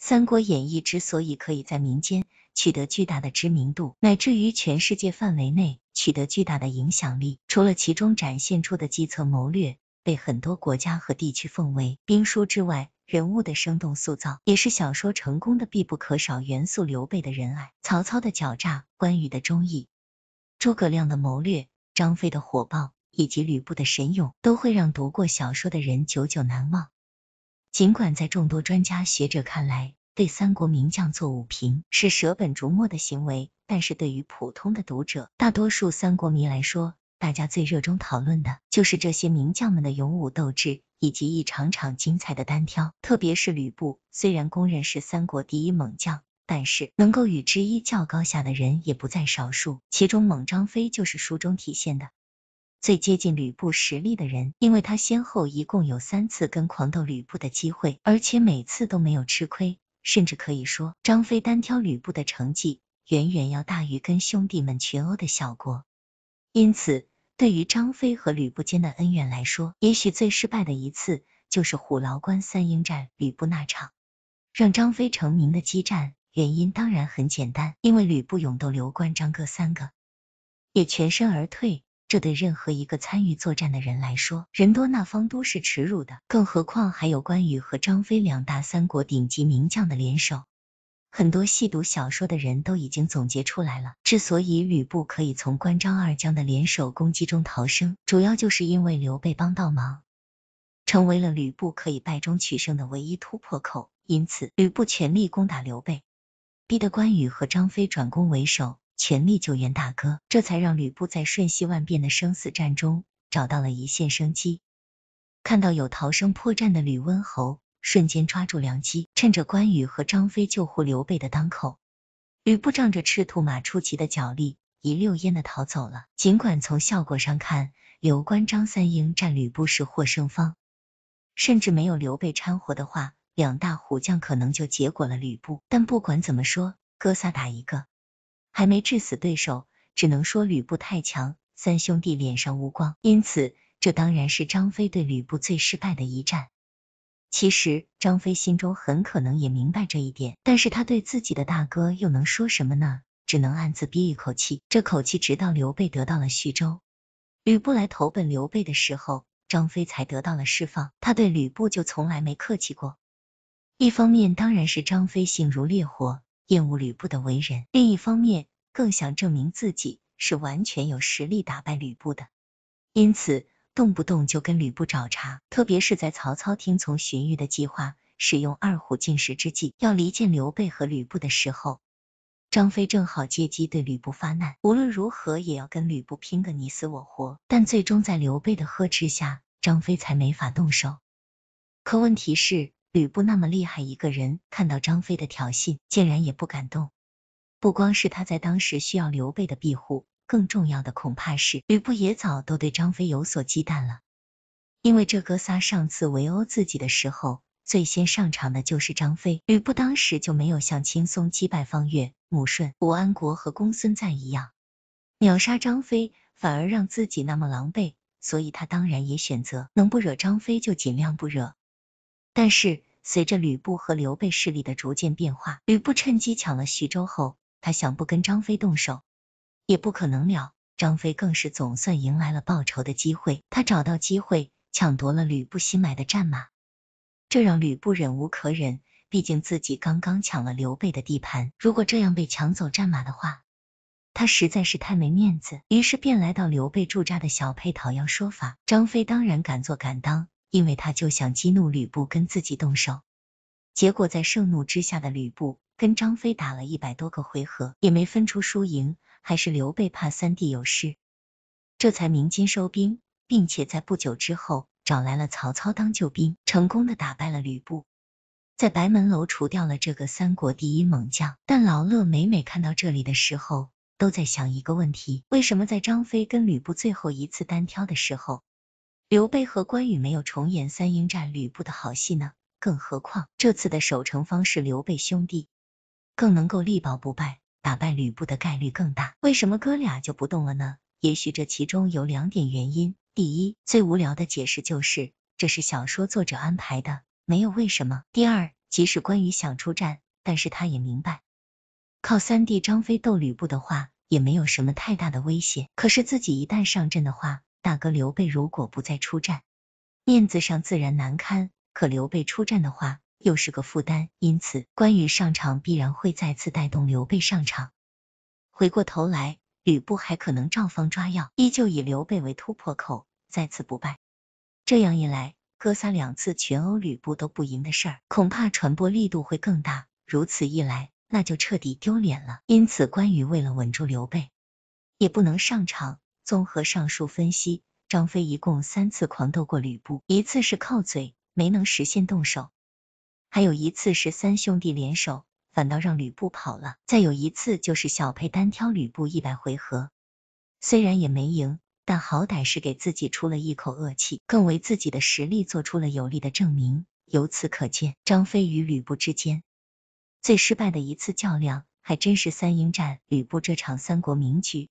《三国演义》之所以可以在民间取得巨大的知名度，乃至于全世界范围内取得巨大的影响力，除了其中展现出的计策谋略被很多国家和地区奉为兵书之外，人物的生动塑造也是小说成功的必不可少元素。刘备的仁爱、曹操的狡诈、关羽的忠义、诸葛亮的谋略、张飞的火爆，以及吕布的神勇，都会让读过小说的人久久难忘。尽管在众多专家学者看来，对三国名将做武评是舍本逐末的行为，但是对于普通的读者，大多数三国迷来说，大家最热衷讨论的就是这些名将们的勇武斗志以及一场场精彩的单挑。特别是吕布，虽然公认是三国第一猛将，但是能够与之一较高下的人也不在少数，其中猛张飞就是书中体现的。最接近吕布实力的人，因为他先后一共有三次跟狂斗吕布的机会，而且每次都没有吃亏，甚至可以说张飞单挑吕布的成绩远远要大于跟兄弟们群殴的效果。因此，对于张飞和吕布间的恩怨来说，也许最失败的一次就是虎牢关三英战吕布那场让张飞成名的激战。原因当然很简单，因为吕布勇斗刘关张哥三个，也全身而退。这对任何一个参与作战的人来说，人多那方都是耻辱的，更何况还有关羽和张飞两大三国顶级名将的联手。很多细读小说的人都已经总结出来了，之所以吕布可以从关张二将的联手攻击中逃生，主要就是因为刘备帮倒忙，成为了吕布可以败中取胜的唯一突破口。因此，吕布全力攻打刘备，逼得关羽和张飞转攻为守。全力救援大哥，这才让吕布在瞬息万变的生死战中找到了一线生机。看到有逃生破绽的吕温侯，瞬间抓住良机，趁着关羽和张飞救护刘备的当口，吕布仗着赤兔马出奇的脚力，一溜烟的逃走了。尽管从效果上看，刘关张三英战吕布是获胜方，甚至没有刘备掺和的话，两大虎将可能就结果了吕布。但不管怎么说，哥仨打一个。还没致死对手，只能说吕布太强，三兄弟脸上无光。因此，这当然是张飞对吕布最失败的一战。其实，张飞心中很可能也明白这一点，但是他对自己的大哥又能说什么呢？只能暗自憋一口气。这口气直到刘备得到了徐州，吕布来投奔刘备的时候，张飞才得到了释放。他对吕布就从来没客气过。一方面，当然是张飞性如烈火。厌恶吕布的为人，另一方面更想证明自己是完全有实力打败吕布的，因此动不动就跟吕布找茬。特别是在曹操听从荀彧的计划，使用二虎进食之计，要离间刘备和吕布的时候，张飞正好借机对吕布发难，无论如何也要跟吕布拼个你死我活。但最终在刘备的呵斥下，张飞才没法动手。可问题是，吕布那么厉害一个人，看到张飞的挑衅，竟然也不敢动。不光是他在当时需要刘备的庇护，更重要的恐怕是吕布也早都对张飞有所忌惮了。因为这哥仨上次围殴自己的时候，最先上场的就是张飞，吕布当时就没有像轻松击败方悦、母顺、武安国和公孙瓒一样秒杀张飞，反而让自己那么狼狈，所以他当然也选择能不惹张飞就尽量不惹。但是。随着吕布和刘备势力的逐渐变化，吕布趁机抢了徐州后，他想不跟张飞动手也不可能了。张飞更是总算迎来了报仇的机会，他找到机会抢夺了吕布新买的战马，这让吕布忍无可忍，毕竟自己刚刚抢了刘备的地盘，如果这样被抢走战马的话，他实在是太没面子，于是便来到刘备驻扎的小沛讨要说法。张飞当然敢做敢当。因为他就想激怒吕布跟自己动手，结果在盛怒之下的吕布跟张飞打了一百多个回合也没分出输赢，还是刘备怕三弟有事，这才鸣金收兵，并且在不久之后找来了曹操当救兵，成功的打败了吕布，在白门楼除掉了这个三国第一猛将。但老乐每每看到这里的时候，都在想一个问题：为什么在张飞跟吕布最后一次单挑的时候？刘备和关羽没有重演三英战吕布的好戏呢，更何况这次的守城方是刘备兄弟，更能够力保不败，打败吕布的概率更大。为什么哥俩就不动了呢？也许这其中有两点原因：第一，最无聊的解释就是这是小说作者安排的，没有为什么；第二，即使关羽想出战，但是他也明白，靠三弟张飞斗吕布的话，也没有什么太大的威胁。可是自己一旦上阵的话，大哥刘备如果不再出战，面子上自然难堪；可刘备出战的话，又是个负担。因此，关羽上场必然会再次带动刘备上场。回过头来，吕布还可能照方抓药，依旧以刘备为突破口，再次不败。这样一来，哥仨两次群殴吕布都不赢的事儿，恐怕传播力度会更大。如此一来，那就彻底丢脸了。因此，关羽为了稳住刘备，也不能上场。综合上述分析，张飞一共三次狂斗过吕布，一次是靠嘴没能实现动手，还有一次是三兄弟联手，反倒让吕布跑了，再有一次就是小沛单挑吕布一百回合，虽然也没赢，但好歹是给自己出了一口恶气，更为自己的实力做出了有力的证明。由此可见，张飞与吕布之间最失败的一次较量，还真是三英战吕布这场三国名局。